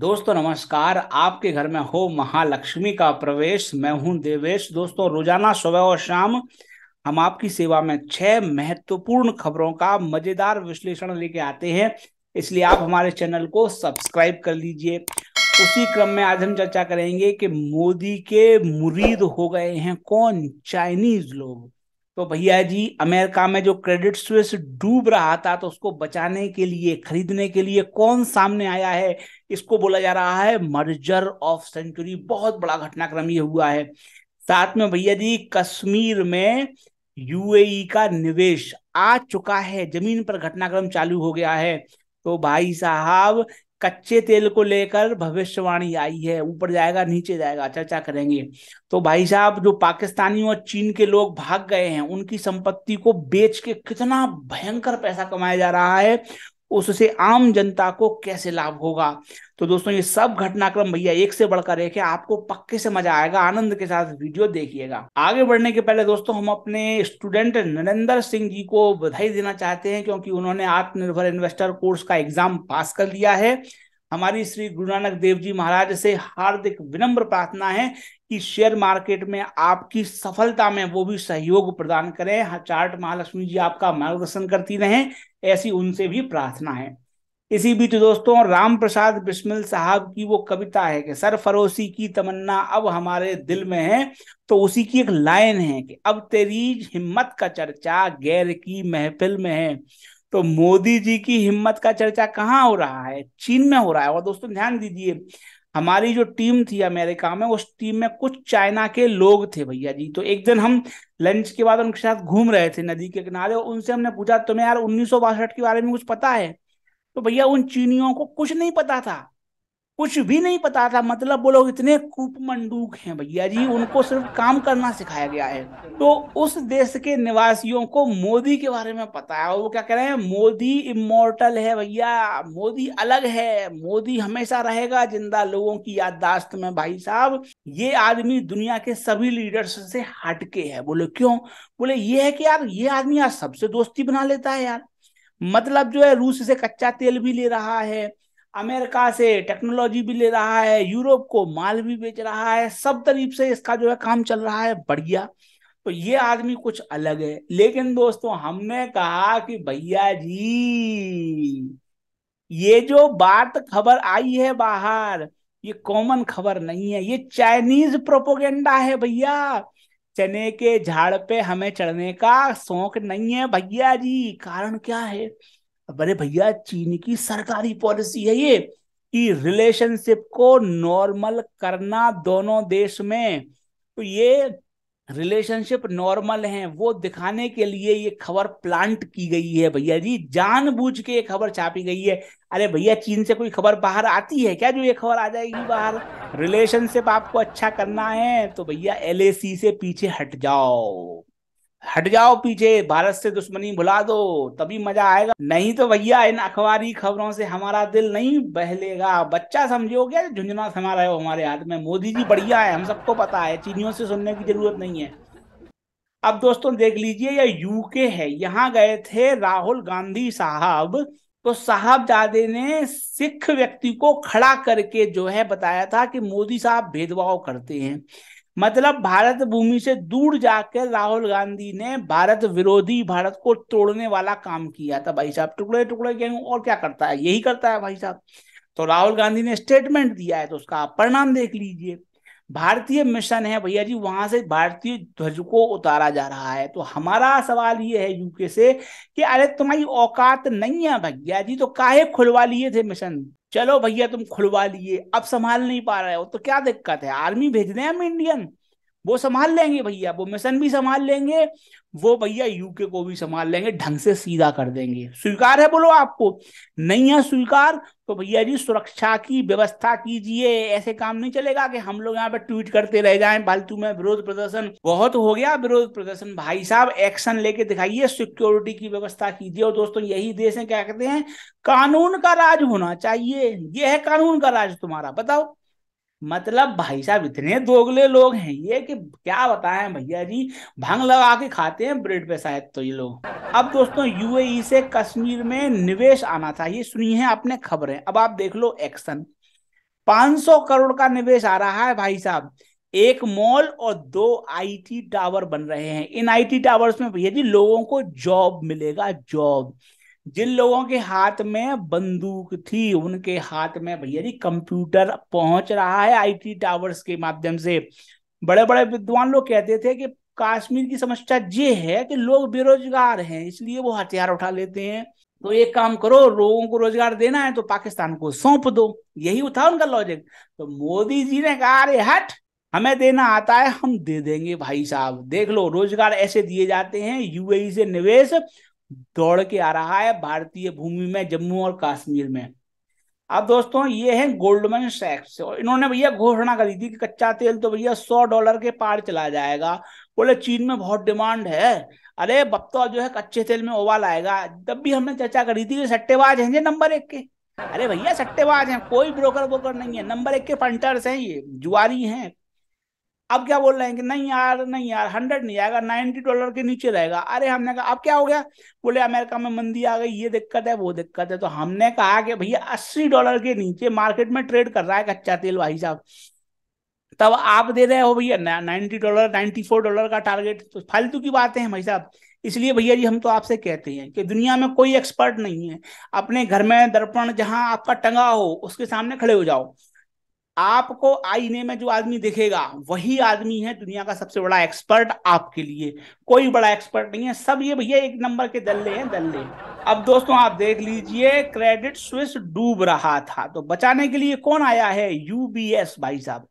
दोस्तों नमस्कार आपके घर में हो महालक्ष्मी का प्रवेश मैं हूं देवेश दोस्तों रोजाना सुबह और शाम हम आपकी सेवा में छह महत्वपूर्ण खबरों का मजेदार विश्लेषण लेके आते हैं इसलिए आप हमारे चैनल को सब्सक्राइब कर लीजिए उसी क्रम में आज हम चर्चा करेंगे कि मोदी के मुरीद हो गए हैं कौन चाइनीज लोग तो भैया जी अमेरिका में जो क्रेडिट स्विस डूब रहा था तो उसको बचाने के लिए खरीदने के लिए कौन सामने आया है इसको बोला जा रहा है मर्जर ऑफ सेंचुरी बहुत बड़ा घटनाक्रम ये हुआ है साथ में भैया जी कश्मीर में यूएई का निवेश आ चुका है जमीन पर घटनाक्रम चालू हो गया है तो भाई साहब कच्चे तेल को लेकर भविष्यवाणी आई है ऊपर जाएगा नीचे जाएगा चर्चा करेंगे तो भाई साहब जो पाकिस्तानी और चीन के लोग भाग गए हैं उनकी संपत्ति को बेच के कितना भयंकर पैसा कमाया जा रहा है उससे आम जनता को कैसे लाभ होगा तो दोस्तों ये सब घटनाक्रम भैया एक से बढ़कर एक है आपको पक्के से मजा आएगा आनंद के साथ वीडियो देखिएगा आगे बढ़ने के पहले दोस्तों हम अपने स्टूडेंट नरेंद्र सिंह जी को बधाई देना चाहते हैं क्योंकि उन्होंने आत्मनिर्भर इन्वेस्टर कोर्स का एग्जाम पास कर लिया है हमारी श्री गुरु नानक देव जी महाराज से हार्दिक विनम्र प्रार्थना है कि शेयर मार्केट में आपकी सफलता में वो भी सहयोग प्रदान करें हाँ, चार्ट महालक्ष्मी जी आपका मार्गदर्शन करती रहें ऐसी उनसे भी प्रार्थना है इसी बीच दोस्तों राम प्रसाद बिस्मिल साहब की वो कविता है कि फरोसी की तमन्ना अब हमारे दिल में है तो उसी की एक लाइन है कि अब तेरी हिम्मत का चर्चा गैर की महफिल में है तो मोदी जी की हिम्मत का चर्चा कहाँ हो रहा है चीन में हो रहा है और दोस्तों ध्यान दीजिए हमारी जो टीम थी अमेरिका में उस टीम में कुछ चाइना के लोग थे भैया जी तो एक दिन हम लंच के बाद उनके साथ घूम रहे थे नदी के किनारे और उनसे हमने पूछा तुम्हें यार उन्नीस के बारे में कुछ पता है तो भैया उन चीनियों को कुछ नहीं पता था कुछ भी नहीं पता था मतलब वो लोग इतने कूपमंडूक हैं भैया जी उनको सिर्फ काम करना सिखाया गया है तो उस देश के निवासियों को मोदी के बारे में पता है वो क्या कह रहे हैं मोदी इमोर्टल है भैया मोदी अलग है मोदी हमेशा रहेगा जिंदा लोगों की याददाश्त में भाई साहब ये आदमी दुनिया के सभी लीडर्स से हटके है बोले क्यों बोले ये है कि यार ये आदमी यार सबसे दोस्ती बना लेता है यार मतलब जो है रूस से कच्चा तेल भी ले रहा है अमेरिका से टेक्नोलॉजी भी ले रहा है यूरोप को माल भी बेच रहा है सब तरीफ से इसका जो है काम चल रहा है बढ़िया तो ये आदमी कुछ अलग है लेकिन दोस्तों हमने कहा कि भैया जी ये जो बात खबर आई है बाहर ये कॉमन खबर नहीं है ये चाइनीज प्रोपोगेंडा है भैया चने के झाड़ पे हमें चढ़ने का शौक नहीं है भैया जी कारण क्या है अरे भैया चीन की सरकारी पॉलिसी है ये कि रिलेशनशिप को नॉर्मल करना दोनों देश में तो ये रिलेशनशिप नॉर्मल है वो दिखाने के लिए ये खबर प्लांट की गई है भैया जी जानबूझ के ये खबर छापी गई है अरे भैया चीन से कोई खबर बाहर आती है क्या जो ये खबर आ जाएगी बाहर रिलेशनशिप आपको अच्छा करना है तो भैया एलएसी से पीछे हट जाओ हट जाओ पीछे भारत से दुश्मनी भुला दो तभी मजा आएगा नहीं तो भैया इन अखबारी खबरों से हमारा दिल नहीं बहलेगा बच्चा समझो क्या झुंझुना समा रहे हो हमारे हाथ में मोदी जी बढ़िया है हम सबको पता है चीनियों से सुनने की जरूरत नहीं है अब दोस्तों देख लीजिए यह यूके है यहाँ गए थे राहुल गांधी साहब तो साहबजादे ने सिख व्यक्ति को खड़ा करके जो है बताया था कि मोदी साहब भेदभाव करते हैं मतलब भारत भूमि से दूर जाकर राहुल गांधी ने भारत विरोधी भारत को तोड़ने वाला काम किया था भाई साहब टुकड़े टुकड़े गेहूं और क्या करता है यही करता है भाई साहब तो राहुल गांधी ने स्टेटमेंट दिया है तो उसका आप परिणाम देख लीजिए भारतीय मिशन है भैया जी वहां से भारतीय ध्वज को उतारा जा रहा है तो हमारा सवाल ये है यूके से कि अरे तुम्हारी औकात नहीं है भैया जी तो काहे खुलवा लिए थे मिशन चलो भैया तुम खुलवा लिए अब संभाल नहीं पा रहे हो तो क्या दिक्कत है आर्मी भेज दें हम इंडियन वो संभाल लेंगे भैया वो मिशन भी संभाल लेंगे वो भैया यूके को भी संभाल लेंगे ढंग से सीधा कर देंगे स्वीकार है बोलो आपको नहीं है स्वीकार तो भैया जी सुरक्षा की व्यवस्था कीजिए ऐसे काम नहीं चलेगा कि हम लोग यहाँ पे ट्वीट करते रह जाए फालतू में विरोध प्रदर्शन बहुत हो गया विरोध प्रदर्शन भाई साहब एक्शन लेके दिखाइए सिक्योरिटी की व्यवस्था कीजिए और दोस्तों यही देश है क्या कहते हैं कानून का राज होना चाहिए यह है कानून का राज तुम्हारा बताओ मतलब भाई साहब इतने दोगले लोग हैं ये कि क्या बताएं भैया जी भंग लगा के खाते हैं ब्रेड पे शायद तो ये लोग अब दोस्तों यूएई e से कश्मीर में निवेश आना चाहिए सुनी है आपने खबरें अब आप देख लो एक्शन 500 करोड़ का निवेश आ रहा है भाई साहब एक मॉल और दो आईटी टावर बन रहे हैं इन आईटी टावर्स में भैया जी लोगों को जॉब मिलेगा जॉब जिन लोगों के हाथ में बंदूक थी उनके हाथ में भैया जी कंप्यूटर पहुंच रहा है आईटी टावर्स के माध्यम से बड़े बड़े विद्वान लोग कहते थे कि कश्मीर की समस्या ये है कि लोग बेरोजगार हैं इसलिए वो हथियार उठा लेते हैं तो एक काम करो लोगों को रोजगार देना है तो पाकिस्तान को सौंप दो यही था उनका लॉजिक तो मोदी जी ने कहा अरे हट हमें देना आता है हम दे देंगे भाई साहब देख लो रोजगार ऐसे दिए जाते हैं यूएई e से निवेश दौड़ के आ रहा है भारतीय भूमि में जम्मू और कश्मीर में अब दोस्तों ये है गोल्डमैन सैक्स इन्होंने भैया घोषणा करी थी कि कच्चा तेल तो भैया सौ डॉलर के पार चला जाएगा बोले चीन में बहुत डिमांड है अरे बप्तो जो है कच्चे तेल में उबाल आएगा तब भी हमने चर्चा करी थी कि सट्टेबाज हैं ये नंबर एक के अरे भैया सट्टेबाज हैं कोई ब्रोकर वोकर नहीं है नंबर एक के फंटर्स हैं ये जुआरी हैं अब क्या बोल रहे हैं कि नहीं यार नहीं यार हंड्रेड नहीं आएगा नाइनटी डॉलर के नीचे रहेगा अरे हमने कहा अब क्या हो गया बोले अमेरिका में मंदी आ गई ये दिक्कत है वो दिक्कत है तो हमने कहा कि भैया अस्सी डॉलर के नीचे मार्केट में ट्रेड कर रहा है कच्चा तेल भाई साहब तब आप दे रहे हो भैया ninety dollar ninety four dollar का टारगेट तो फालतू की बातें हैं भाई साहब इसलिए भैया जी हम तो आपसे कहते हैं कि दुनिया में कोई एक्सपर्ट नहीं है अपने घर में दर्पण जहां आपका टंगा हो उसके सामने खड़े हो जाओ आपको आईने में जो आदमी दिखेगा वही आदमी है दुनिया का सबसे बड़ा एक्सपर्ट आपके लिए कोई बड़ा एक्सपर्ट नहीं है सब ये भैया एक नंबर के दल्ले हैं दल्ले अब दोस्तों आप देख लीजिए क्रेडिट स्विस डूब रहा था तो बचाने के लिए कौन आया है यूबीएस भाई साहब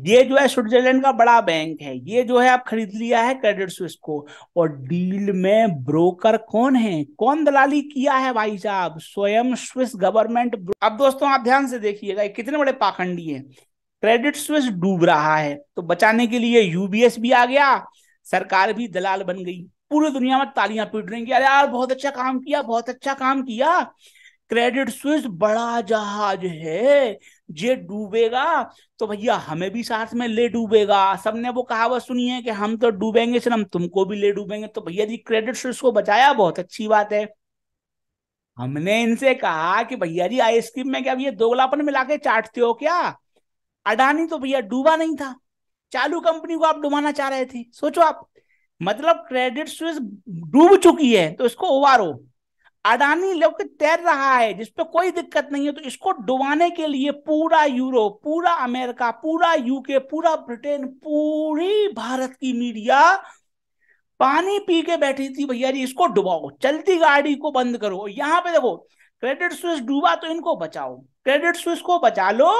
ये जो है स्विट्जरलैंड का बड़ा बैंक है ये जो है आप खरीद लिया है क्रेडिट स्विस को और डील में ब्रोकर कौन है कौन दलाली किया है भाई साहब स्वयं स्विस गवर्नमेंट अब दोस्तों आप ध्यान से देखिएगा कितने बड़े पाखंडी है क्रेडिट स्विस डूब रहा है तो बचाने के लिए यूबीएस भी आ गया सरकार भी दलाल बन गई पूरी दुनिया में तालियां पीट रही अरे यार बहुत अच्छा काम किया बहुत अच्छा काम किया क्रेडिट स्विस बड़ा जहाज है जे डूबेगा तो भैया हमें भी साथ में ले डूबेगा सबने वो कहावत सुनी है कि हम तो डूबेंगे सर हम तुमको भी ले डूबेंगे तो भैया जी क्रेडिट से बचाया बहुत अच्छी बात है हमने इनसे कहा कि भैया जी आइसक्रीम में क्या भैया दोगलापन मिला के चाटते हो क्या अडानी तो भैया डूबा नहीं था चालू कंपनी को आप डुबाना चाह रहे थे सोचो आप मतलब क्रेडिट स्विस डूब चुकी है तो इसको उबारो अडानी लोग तैर रहा है जिसपे कोई दिक्कत नहीं है तो इसको डुबाने के लिए पूरा यूरोप पूरा अमेरिका पूरा यूके पूरा ब्रिटेन पूरी भारत की मीडिया पानी पी के बैठी थी भैया जी इसको डुबाओ चलती गाड़ी को बंद करो यहां पे देखो क्रेडिट स्विस डूबा तो इनको बचाओ क्रेडिट स्विस को बचा लो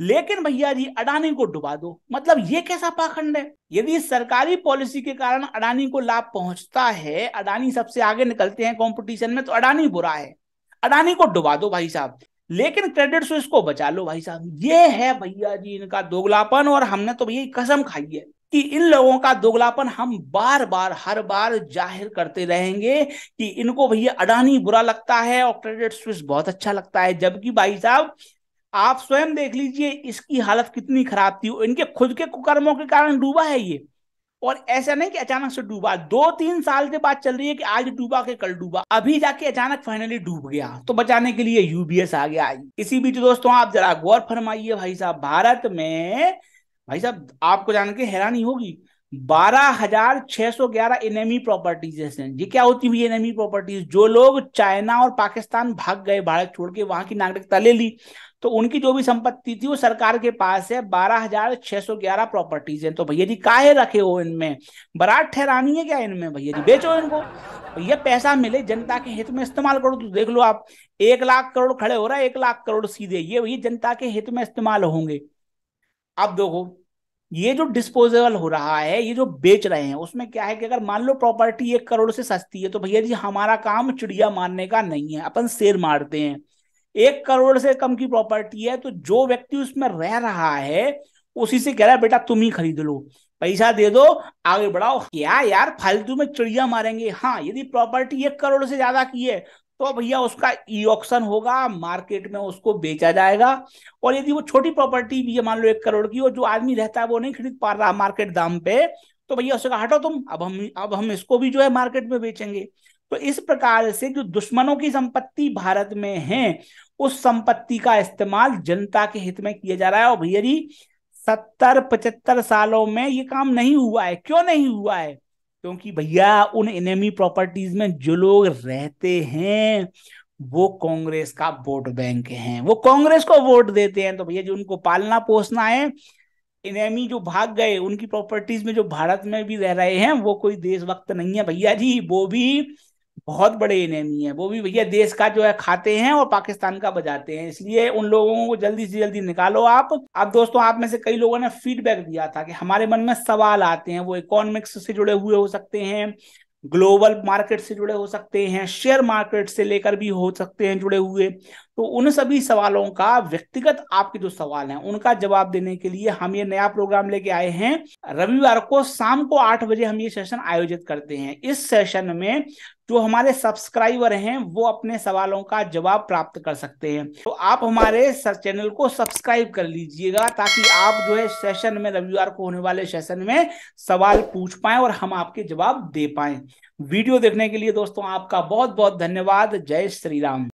लेकिन भैया जी अडानी को डुबा दो मतलब ये कैसा पाखंड है यदि सरकारी पॉलिसी के कारण अडानी को लाभ पहुंचता है अडानी सबसे आगे निकलते हैं कंपटीशन में तो अडानी बुरा है अडानी को डुबा दो भाई साहब लेकिन क्रेडिट स्विस को बचा लो भाई साहब ये है भैया जी इनका दोगलापन और हमने तो भैया कसम खाई है कि इन लोगों का दोगलापन हम बार बार हर बार जाहिर करते रहेंगे कि इनको भैया अडानी बुरा लगता है और क्रेडिट स्विस बहुत अच्छा लगता है जबकि भाई साहब आप स्वयं देख लीजिए इसकी हालत कितनी खराब थी इनके खुद के कुकर्मों के कारण डूबा है ये और ऐसा नहीं कि अचानक से डूबा दो तीन साल के बाद चल रही है कि आज डूबा के कल डूबा अभी जाके अचानक फाइनली डूब गया तो बचाने के लिए यूबीएस आ गया इसी बीच दोस्तों आप जरा गौर फरमाइए भाई साहब भारत में भाई साहब आपको जान के हैरानी होगी बारह हजार छह सौ ग्यारह एनेमी प्रॉपर्टीज हैं ये क्या होती हुई एनेमी प्रॉपर्टीज जो लोग चाइना और पाकिस्तान भाग गए भारत छोड़ के वहां की नागरिकता ले ली तो उनकी जो भी संपत्ति थी वो सरकार के पास है बारह हजार छह सौ ग्यारह प्रॉपर्टीज हैं तो भैया जी काहे रखे हो इनमें बरात ठहरानी है क्या इनमें भैया जी बेचो इनको भैया पैसा मिले जनता के हित में इस्तेमाल करो तो देख लो आप एक लाख करोड़ खड़े हो रहा है एक लाख करोड़ सीधे ये भैया जनता के हित में इस्तेमाल होंगे अब देखो ये जो डिस्पोजेबल हो रहा है ये जो बेच रहे हैं उसमें क्या है कि अगर मान लो प्रॉपर्टी एक करोड़ से सस्ती है तो भैया जी हमारा काम चिड़िया मारने का नहीं है अपन शेर मारते हैं एक करोड़ से कम की प्रॉपर्टी है तो जो व्यक्ति उसमें रह रहा है उसी से कह रहा है बेटा तुम ही खरीद लो पैसा दे दो आगे बढ़ाओ क्या यार फालतू में चिड़िया मारेंगे हाँ यदि प्रॉपर्टी एक करोड़ से ज्यादा की है तो भैया उसका ई ऑक्शन होगा मार्केट में उसको बेचा जाएगा और यदि वो छोटी प्रॉपर्टी भी है मान लो एक करोड़ की और जो आदमी रहता है वो नहीं खरीद पा रहा मार्केट दाम पे तो भैया उसे कहा हटो तुम अब हम अब हम इसको भी जो है मार्केट में बेचेंगे तो इस प्रकार से जो दुश्मनों की संपत्ति भारत में है उस संपत्ति का इस्तेमाल जनता के हित में किया जा रहा है और भैया जी सत्तर पचहत्तर सालों में ये काम नहीं हुआ है क्यों नहीं हुआ है क्योंकि भैया उन इनेमी प्रॉपर्टीज में जो लोग रहते हैं वो कांग्रेस का वोट बैंक है वो कांग्रेस को वोट देते हैं तो भैया जो उनको पालना पोसना है इनेमी जो भाग गए उनकी प्रॉपर्टीज में जो भारत में भी रह रहे हैं वो कोई देशभक्त नहीं है भैया जी वो भी बहुत बड़े इनेमी हैं वो भी भैया देश का जो है खाते हैं और पाकिस्तान का बजाते हैं इसलिए उन लोगों को जल्दी से जल्दी निकालो आप अब दोस्तों आप में से कई लोगों ने फीडबैक दिया था कि हमारे मन में सवाल आते हैं वो इकोनॉमिक्स से जुड़े हुए हो सकते हैं ग्लोबल मार्केट से जुड़े हो सकते हैं शेयर मार्केट से लेकर भी हो सकते हैं जुड़े हुए तो उन सभी सवालों का व्यक्तिगत आपके जो सवाल हैं उनका जवाब देने के लिए हम ये नया प्रोग्राम लेके आए हैं रविवार को शाम को आठ बजे हम ये सेशन आयोजित करते हैं इस सेशन में जो हमारे सब्सक्राइबर हैं वो अपने सवालों का जवाब प्राप्त कर सकते हैं तो आप हमारे चैनल को सब्सक्राइब कर लीजिएगा ताकि आप जो है सेशन में रविवार को होने वाले सेशन में सवाल पूछ पाए और हम आपके जवाब दे पाए वीडियो देखने के लिए दोस्तों आपका बहुत बहुत धन्यवाद जय श्री राम